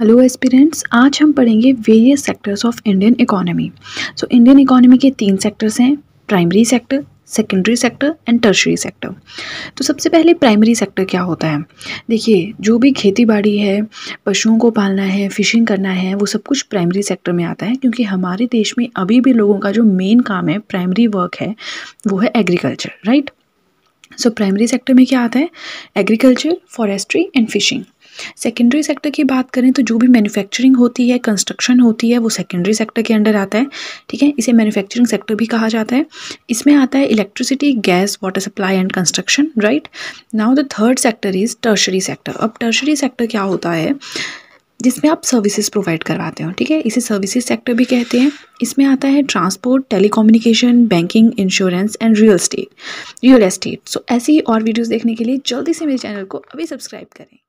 hello aspirants आज हम पढ़ेंगे various sectors of Indian economy so Indian economy के तीन सेक्टर्स हैं primary sector secondary sector and tertiary sector तो सबसे पहले प्राइमरी सेक्टर क्या होता है देखिए जो भी खेती बाड़ी है पशुओं को पालना है फिशिंग करना है वो सब कुछ प्राइमरी सेक्टर में आता है क्योंकि हमारे देश में अभी भी लोगों का जो मेन काम है प्राइमरी वर्क है वो है agriculture right so primary sector में क्या आता है agriculture forestry and fishing secondary sector की बात करें तो जो भी मैन्युफैक्चरिंग होती है कंस्ट्रक्शन होती है वो सेकेंडरी सेक्टर के अंडर आता है ठीक है इसे मैन्युफैक्चरिंग सेक्टर भी कहा जाता है इसमें आता है electricity gas water supply and construction right now the third sector is tertiary sector अब टर्शरी सेक्टर क्या होता है जिसमें आप सर्विसेज प्रोवाइड करवाते हो ठीक है इसे सर्विसेज सेक्टर भी कहते हैं इसमें आता है transport telecommunication banking insurance and real state real estate so ऐसी और वीडियोस देखने के लिए जल्दी से मेरे चैनल को अभी सब्सक्राइब करें